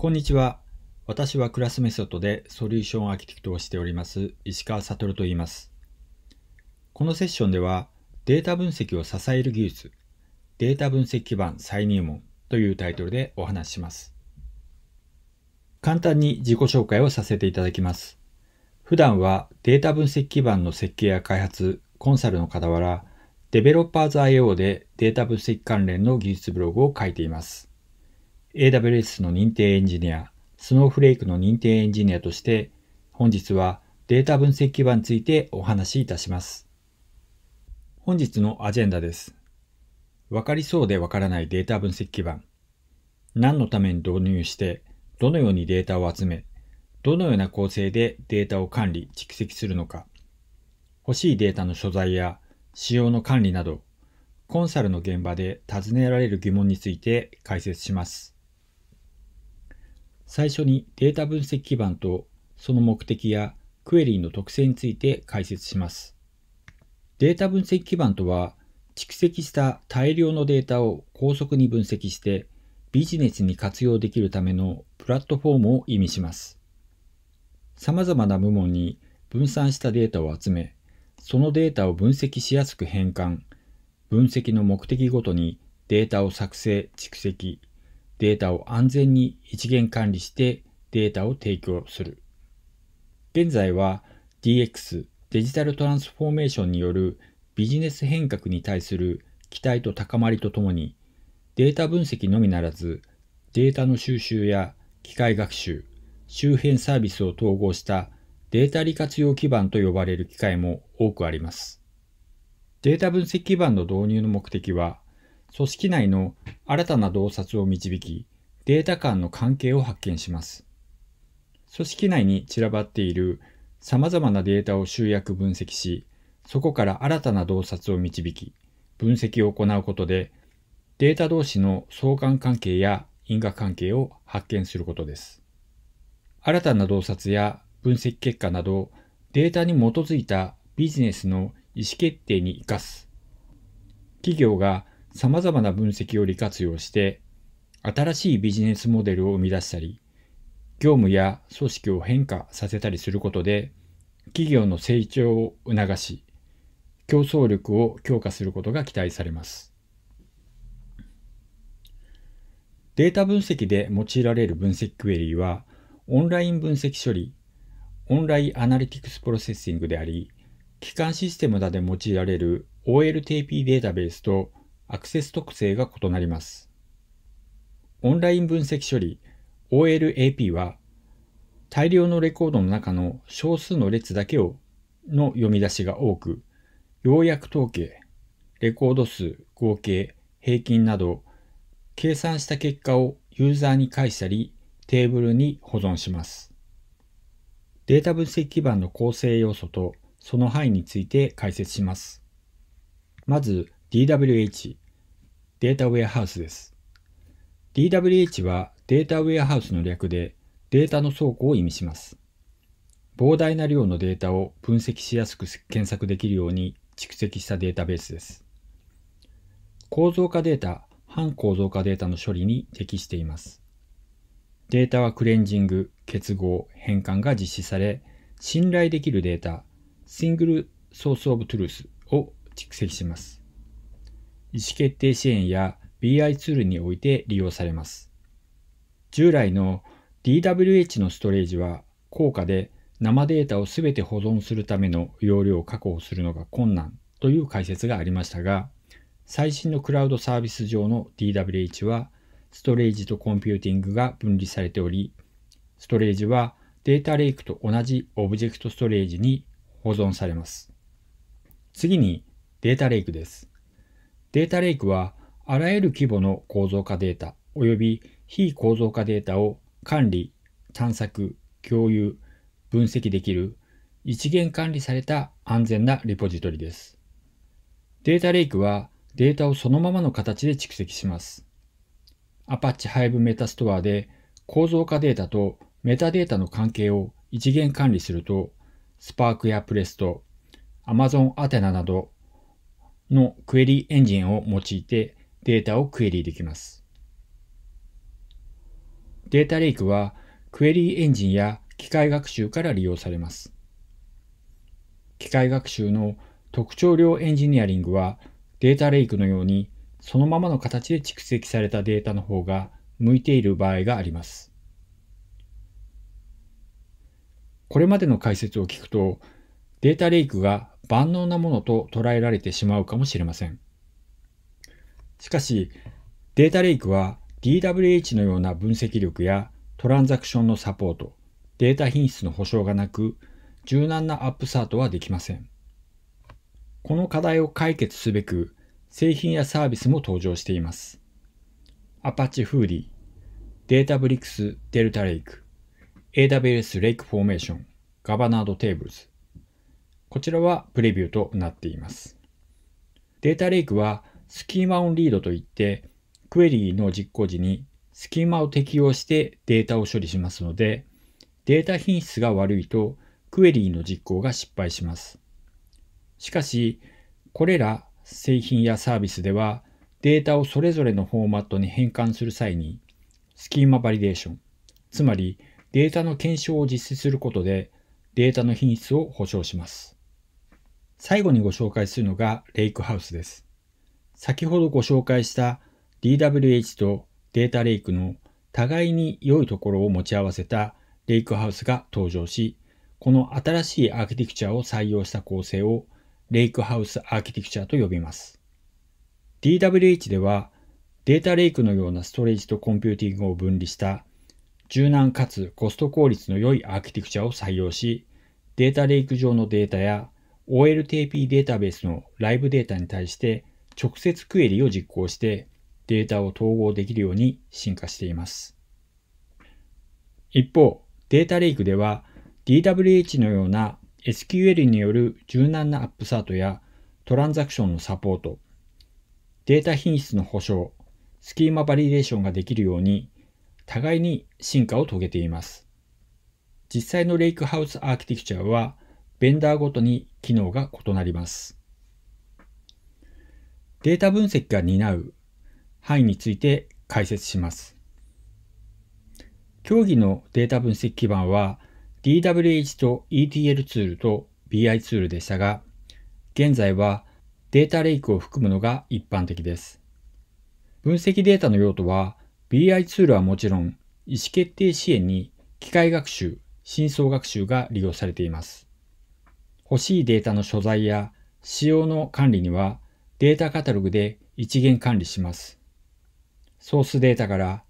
こんにちは。私はクラスメソッドでソリューションアーキテクトをしております石川悟と言います。このセッションではデータ分析を支える技術、データ分析基盤再入門というタイトルでお話しします。簡単に自己紹介をさせていただきます。普段はデータ分析基盤の設計や開発、コンサルの傍ら、デベロッパーズ IO でデータ分析関連の技術ブログを書いています。AWS の認定エンジニア、スノーフレークの認定エンジニアとして、本日はデータ分析基盤についてお話しいたします。本日のアジェンダです。わかりそうでわからないデータ分析基盤。何のために導入して、どのようにデータを集め、どのような構成でデータを管理、蓄積するのか、欲しいデータの所在や使用の管理など、コンサルの現場で尋ねられる疑問について解説します。最初にデータ分析基盤とその目的やクエリーの特性について解説します。データ分析基盤とは、蓄積した大量のデータを高速に分析してビジネスに活用できるためのプラットフォームを意味します。様々な部門に分散したデータを集め、そのデータを分析しやすく変換、分析の目的ごとにデータを作成、蓄積、データを安全に一元管理してデータを提供する。現在は DX デジタルトランスフォーメーションによるビジネス変革に対する期待と高まりとともにデータ分析のみならずデータの収集や機械学習、周辺サービスを統合したデータ利活用基盤と呼ばれる機会も多くあります。データ分析基盤の導入の目的は組織内の新たな洞察を導き、データ間の関係を発見します。組織内に散らばっている様々なデータを集約分析し、そこから新たな洞察を導き、分析を行うことで、データ同士の相関関係や因果関係を発見することです。新たな洞察や分析結果など、データに基づいたビジネスの意思決定に生かす。企業がさまざまな分析を利活用して新しいビジネスモデルを生み出したり業務や組織を変化させたりすることで企業の成長を促し競争力を強化することが期待されますデータ分析で用いられる分析クエリはオンライン分析処理オンラインアナリティクスプロセッシングであり基幹システムなどで用いられる OLTP データベースとアクセス特性が異なります。オンライン分析処理 OLAP は大量のレコードの中の少数の列だけをの読み出しが多く、要約統計、レコード数、合計、平均など、計算した結果をユーザーに返したり、テーブルに保存します。データ分析基盤の構成要素とその範囲について解説します。まず、DWH データウェアハウスです。DWH はデータウェアハウスの略でデータの倉庫を意味します。膨大な量のデータを分析しやすく検索できるように蓄積したデータベースです。構造化データ、反構造化データの処理に適しています。データはクレンジング、結合、変換が実施され、信頼できるデータ、シングルソースオブトゥルースを蓄積します。意思決定支援や BI ツールにおいて利用されます。従来の DWH のストレージは高価で生データを全て保存するための容量を確保するのが困難という解説がありましたが、最新のクラウドサービス上の DWH はストレージとコンピューティングが分離されており、ストレージはデータレイクと同じオブジェクトストレージに保存されます。次にデータレイクです。データレイクは、あらゆる規模の構造化データ及び非構造化データを管理、探索、共有、分析できる一元管理された安全なリポジトリです。データレイクはデータをそのままの形で蓄積します。Apache Hive Meta Store で構造化データとメタデータの関係を一元管理すると、Spark や Presto、Amazon Athena などのクエリエンジンを用いてデータをクエリできます。データレイクはクエリエンジンや機械学習から利用されます。機械学習の特徴量エンジニアリングはデータレイクのようにそのままの形で蓄積されたデータの方が向いている場合があります。これまでの解説を聞くとデータレイクが万能なものと捉えられてしまうかもしれません。しかし、データレイクは DWH のような分析力やトランザクションのサポート、データ品質の保証がなく、柔軟なアップサートはできません。この課題を解決すべく、製品やサービスも登場しています。アパッチフーディ、データブリックスデルタレイク、AWS レイクフォーメーション、ガバナードテーブルズ、こちらはプレビューとなっています。データレイクはスキーマオンリードといって、クエリーの実行時にスキーマを適用してデータを処理しますので、データ品質が悪いとクエリーの実行が失敗します。しかし、これら製品やサービスではデータをそれぞれのフォーマットに変換する際に、スキーマバリデーション、つまりデータの検証を実施することでデータの品質を保証します。最後にご紹介するのがレイクハウスです。先ほどご紹介した DWH とデータレイクの互いに良いところを持ち合わせたレイクハウスが登場し、この新しいアーキテクチャを採用した構成をレイクハウスアーキテクチャと呼びます。DWH ではデータレイクのようなストレージとコンピューティングを分離した柔軟かつコスト効率の良いアーキテクチャを採用し、データレイク上のデータや OLTP データベースのライブデータに対して直接クエリを実行してデータを統合できるように進化しています。一方、データレイクでは DWH のような SQL による柔軟なアップサートやトランザクションのサポート、データ品質の保証、スキーマバリデーションができるように、互いに進化を遂げています。実際のレイクハウスアーキテクチャは、ベンダーごとに機能が異なります。データ分析が担う範囲について解説します。競技のデータ分析基盤は DWH と ETL ツールと BI ツールでしたが、現在はデータレイクを含むのが一般的です。分析データの用途は BI ツールはもちろん意思決定支援に機械学習、深層学習が利用されています。欲しいデータの所在や仕様の管理にはデータカタログで一元管理します。ソースデータから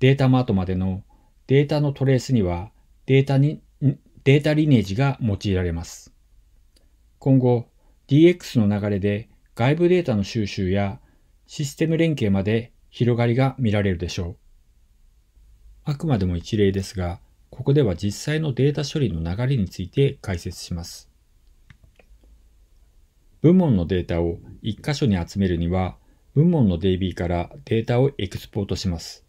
データマートまでのデータのトレースにはデータにデータリネージが用いられます。今後 DX の流れで外部データの収集やシステム連携まで広がりが見られるでしょう。あくまでも一例ですが、ここでは実際のデータ処理の流れについて解説します。部門のデータを1箇所に集めるには、部門の DB からデータをエクスポートします。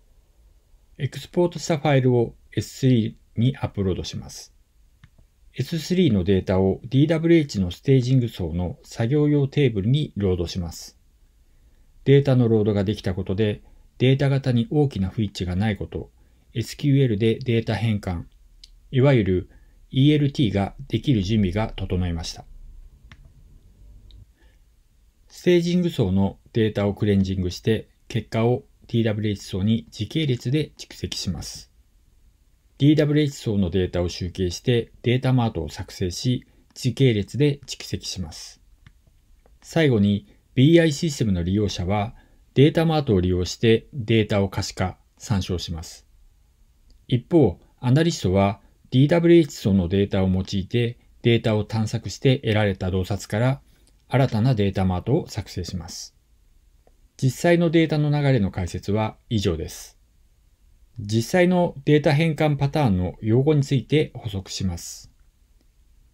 エクスポートしたファイルを S3 にアップロードします。S3 のデータを DWH のステージング層の作業用テーブルにロードします。データのロードができたことで、データ型に大きな不一致がないこと、SQL でデータ変換、いわゆる ELT ができる準備が整いました。ステージング層のデータをクレンジングして、結果を DWH 層に時系列で蓄積します。DWH 層のデータを集計してデータマートを作成し、時系列で蓄積します。最後に BI システムの利用者はデータマートを利用してデータを可視化、参照します。一方、アナリストは DWH 層のデータを用いてデータを探索して得られた洞察から新たなデータマートを作成します。実際のデータの流れの解説は以上です。実際のデータ変換パターンの用語について補足します。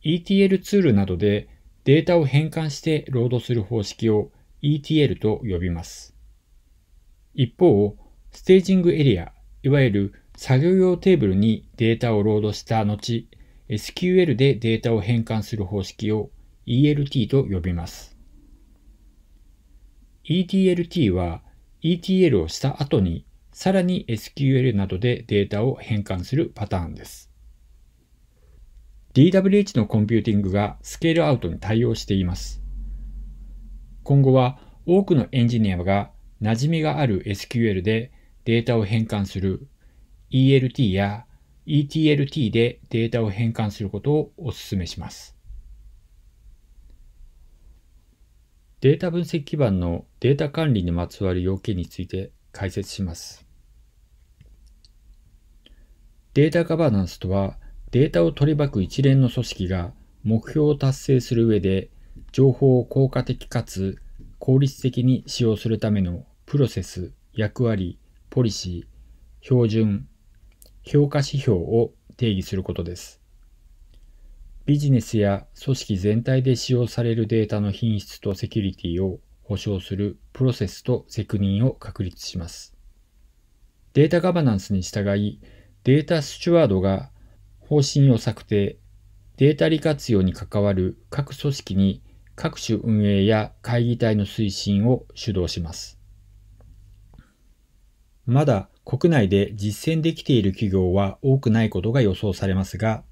ETL ツールなどでデータを変換してロードする方式を ETL と呼びます。一方、ステージングエリア、いわゆる作業用テーブルにデータをロードした後、SQL でデータを変換する方式を ELT と呼びます。ETLT は ETL をした後にさらに SQL などでデータを変換するパターンです。DWH のコンピューティングがスケールアウトに対応しています。今後は多くのエンジニアが馴染みがある SQL でデータを変換する ELT や ETLT でデータを変換することをお勧めします。データ分析基盤のデータ管理にまつわる要件について解説します。データガバナンスとは、データを取り巻く一連の組織が目標を達成する上で、情報を効果的かつ効率的に使用するためのプロセス、役割、ポリシー、標準、評価指標を定義することです。ビジネスや組織全体で使用されるデータの品質とセキュリティを保証するプロセスと責任を確立します。データガバナンスに従い、データスチュワードが方針を策定、データ利活用に関わる各組織に各種運営や会議体の推進を主導します。まだ国内で実践できている企業は多くないことが予想されますが、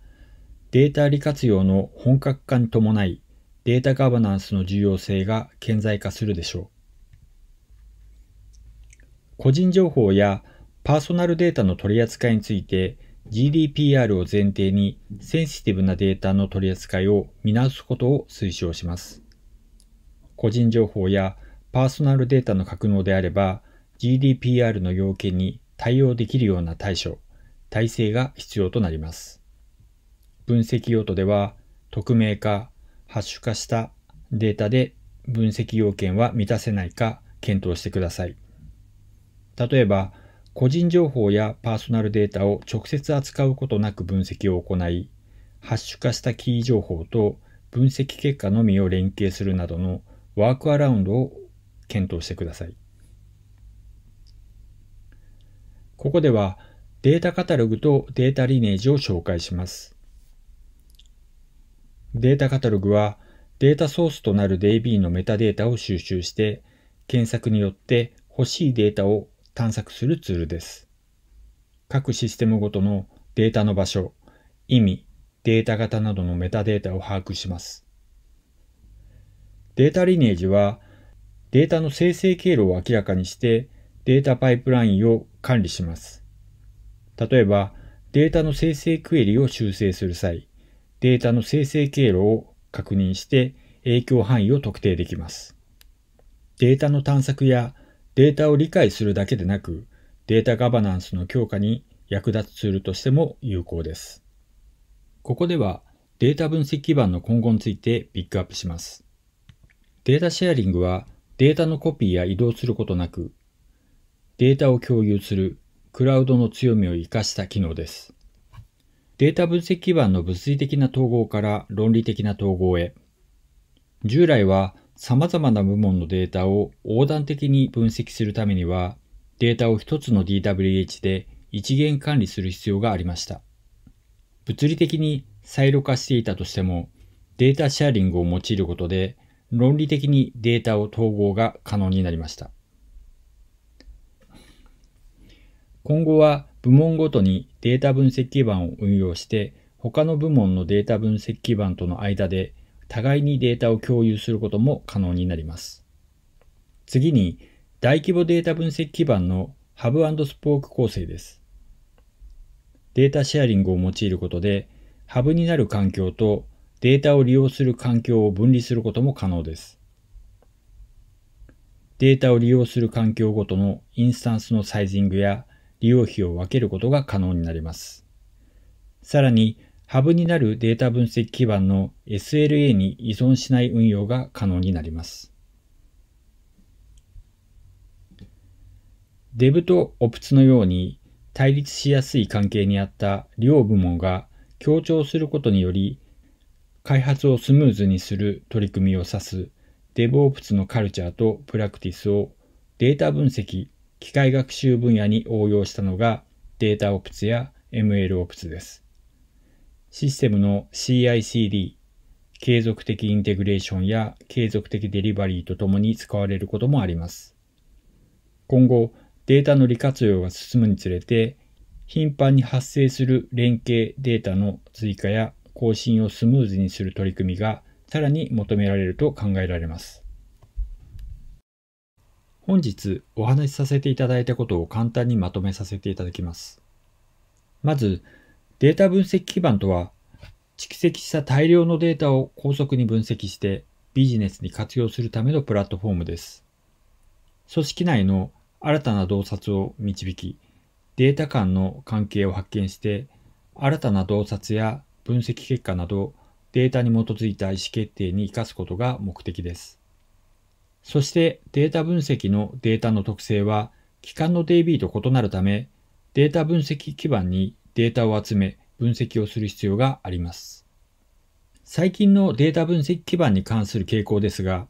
データ利活用の本格化に伴い、データガバナンスの重要性が顕在化するでしょう。個人情報やパーソナルデータの取り扱いについて GDPR を前提にセンシティブなデータの取り扱いを見直すことを推奨します。個人情報やパーソナルデータの格納であれば GDPR の要件に対応できるような対処、体制が必要となります。分析用途では、匿名化、ハッシュ化したデータで分析要件は満たせないか検討してください。例えば、個人情報やパーソナルデータを直接扱うことなく分析を行い、ハッシュ化したキー情報と分析結果のみを連携するなどのワークアラウンドを検討してください。ここではデータカタログとデータリネージを紹介します。データカタログはデータソースとなる DB のメタデータを収集して、検索によって欲しいデータを探索するツールです。各システムごとのデータの場所、意味、データ型などのメタデータを把握します。データリネージは、データの生成経路を明らかにしてデータパイプラインを管理します。例えば、データの生成クエリを修正する際、データの生成経路を確認して影響範囲を特定できます。データの探索やデータを理解するだけでなく、データガバナンスの強化に役立つツールとしても有効です。ここではデータ分析基盤の今後についてピックアップします。データシェアリングはデータのコピーや移動することなく、データを共有するクラウドの強みを活かした機能です。データ分析基盤の物理的な統合から論理的な統合へ。従来は様々な部門のデータを横断的に分析するためには、データを一つの DWH で一元管理する必要がありました。物理的にサイロ化していたとしても、データシェアリングを用いることで、論理的にデータを統合が可能になりました。今後は部門ごとにデータ分析基盤を運用して他の部門のデータ分析基盤との間で互いにデータを共有することも可能になります。次に大規模データ分析基盤のハブスポーク構成です。データシェアリングを用いることでハブになる環境とデータを利用する環境を分離することも可能です。データを利用する環境ごとのインスタンスのサイジングや利用費を分けることが可能になります。さらに、ハブになるデータ分析基盤の SLA に依存しない運用が可能になります。Dev と Ops のように対立しやすい関係にあった両部門が協調することにより開発をスムーズにする取り組みを指す DevOps のカルチャーとプラクティスをデータ分析機械学習分野に応用したのがデータオプツや ML オプツです。システムの CICD、継続的インテグレーションや継続的デリバリーとともに使われることもあります。今後、データの利活用が進むにつれて、頻繁に発生する連携データの追加や更新をスムーズにする取り組みがさらに求められると考えられます。本日お話しさせていただいたことを簡単にまとめさせていただきます。まず、データ分析基盤とは、蓄積した大量のデータを高速に分析してビジネスに活用するためのプラットフォームです。組織内の新たな洞察を導き、データ間の関係を発見して、新たな洞察や分析結果などデータに基づいた意思決定に生かすことが目的です。そしてデータ分析のデータの特性は、機関の DB と異なるため、データ分析基盤にデータを集め、分析をする必要があります。最近のデータ分析基盤に関する傾向ですが、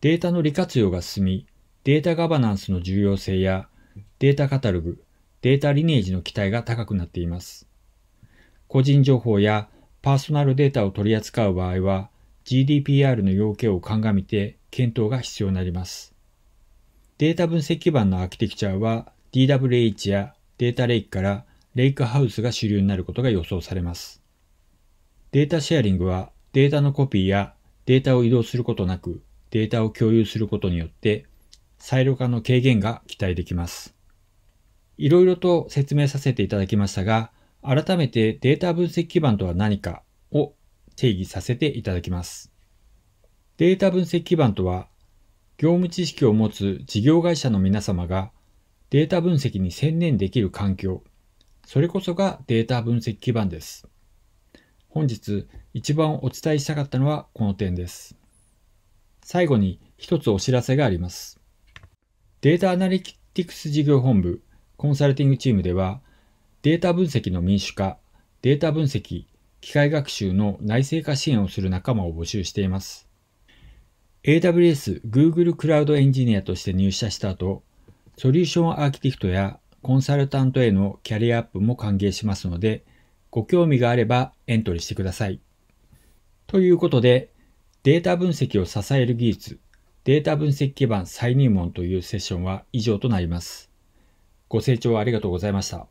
データの利活用が進み、データガバナンスの重要性や、データカタログ、データリネージの期待が高くなっています。個人情報やパーソナルデータを取り扱う場合は、GDPR の要件を鑑みて検討が必要になります。データ分析基盤のアーキテクチャは DWH やデータレイクからレイクハウスが主流になることが予想されます。データシェアリングはデータのコピーやデータを移動することなくデータを共有することによってサイロ化の軽減が期待できます。いろいろと説明させていただきましたが、改めてデータ分析基盤とは何かを定義させていただきます。データ分析基盤とは、業務知識を持つ事業会社の皆様がデータ分析に専念できる環境、それこそがデータ分析基盤です。本日一番お伝えしたかったのはこの点です。最後に一つお知らせがあります。データアナリティクス事業本部コンサルティングチームではデータ分析の民主化、データ分析、機械学習の内製化支援をする仲間を募集しています。AWS Google クラウドエンジニアとして入社した後、ソリューションアーキテクトやコンサルタントへのキャリアアップも歓迎しますので、ご興味があればエントリーしてください。ということで、データ分析を支える技術、データ分析基盤再入門というセッションは以上となります。ご清聴ありがとうございました。